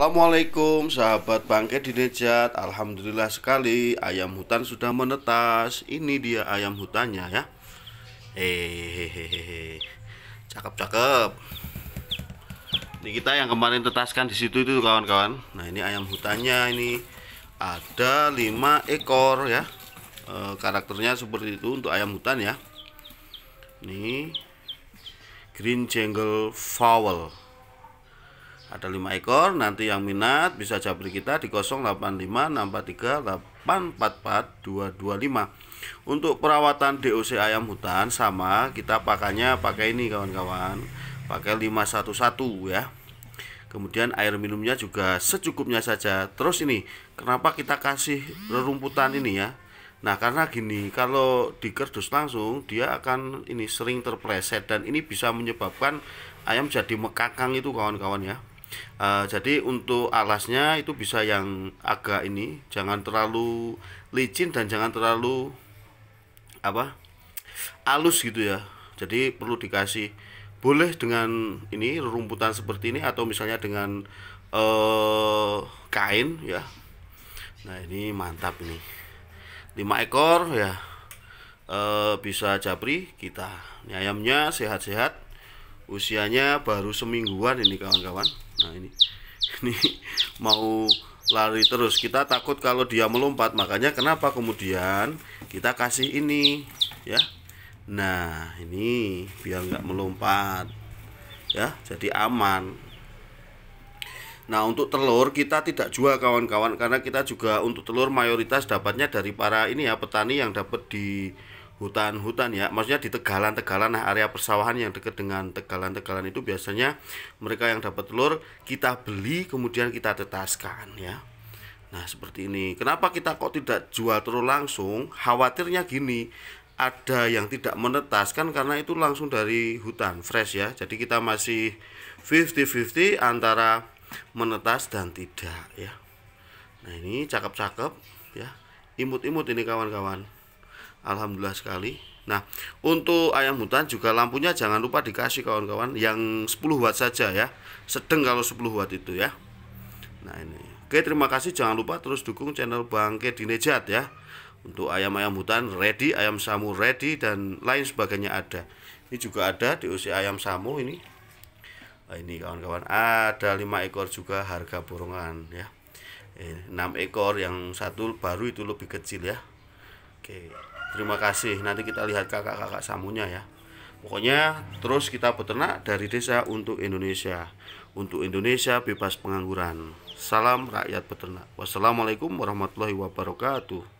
Assalamualaikum sahabat bangke di Nejat Alhamdulillah sekali ayam hutan sudah menetas Ini dia ayam hutannya ya Hehehe Cakep-cakep Ini kita yang kemarin tetaskan di situ itu kawan-kawan Nah ini ayam hutannya ini Ada 5 ekor ya e, Karakternya seperti itu untuk ayam hutan ya Ini Green Jungle Fowl ada lima ekor nanti yang minat bisa jabri kita di 085643844225 untuk perawatan DOC ayam hutan sama kita pakainya pakai ini kawan-kawan pakai 511 ya kemudian air minumnya juga secukupnya saja terus ini kenapa kita kasih rerumputan ini ya Nah karena gini kalau dikerdus langsung dia akan ini sering terpleset dan ini bisa menyebabkan ayam jadi mekakang itu kawan-kawan ya Eh, jadi untuk alasnya itu bisa yang agak ini, jangan terlalu licin dan jangan terlalu apa alus gitu ya. Jadi perlu dikasih boleh dengan ini rumputan seperti ini atau misalnya dengan uh, kain ya. Nah ini mantap ini. lima ekor ya eh, bisa japri kita ini ayamnya sehat-sehat usianya baru semingguan ini kawan-kawan nah ini ini mau lari terus kita takut kalau dia melompat makanya kenapa kemudian kita kasih ini ya nah ini biar nggak melompat ya jadi aman nah untuk telur kita tidak jual kawan-kawan karena kita juga untuk telur mayoritas dapatnya dari para ini ya petani yang dapat di hutan-hutan ya maksudnya di tegalan-tegalan nah area persawahan yang dekat dengan tegalan-tegalan itu biasanya mereka yang dapat telur kita beli kemudian kita tetaskan ya nah seperti ini kenapa kita kok tidak jual telur langsung khawatirnya gini ada yang tidak menetaskan karena itu langsung dari hutan fresh ya jadi kita masih 50-50 antara menetas dan tidak ya nah ini cakep-cakep ya imut-imut ini kawan-kawan alhamdulillah sekali Nah, untuk ayam hutan juga lampunya jangan lupa dikasih kawan-kawan yang 10 watt saja ya. Sedang kalau 10 watt itu ya. Nah, ini. Oke, terima kasih. Jangan lupa terus dukung channel Bangke Dinejat ya. Untuk ayam-ayam hutan ready, ayam samu ready dan lain sebagainya ada. Ini juga ada di usia ayam samu ini. Nah, ini kawan-kawan ada 5 ekor juga harga borongan ya. Eh, 6 ekor yang satu baru itu lebih kecil ya. Oke terima kasih nanti kita lihat kakak-kakak samunya ya pokoknya terus kita peternak dari desa untuk Indonesia untuk Indonesia bebas pengangguran salam rakyat peternak wassalamualaikum warahmatullahi wabarakatuh